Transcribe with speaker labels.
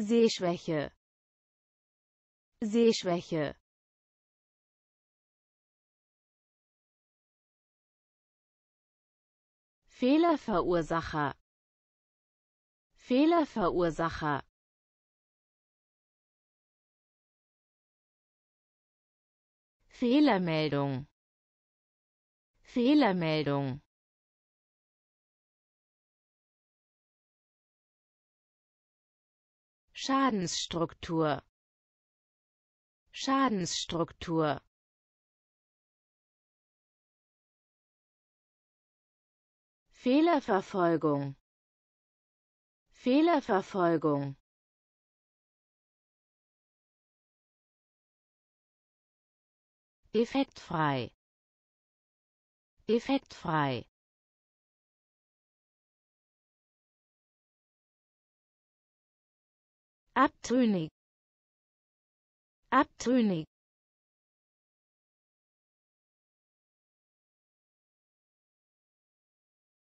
Speaker 1: Sehschwäche Sehschwäche Fehlerverursacher Fehlerverursacher Fehlermeldung Fehlermeldung Schadensstruktur Schadensstruktur Fehlerverfolgung Fehlerverfolgung Effektfrei Effektfrei Abtrünnig. Abtrünnig.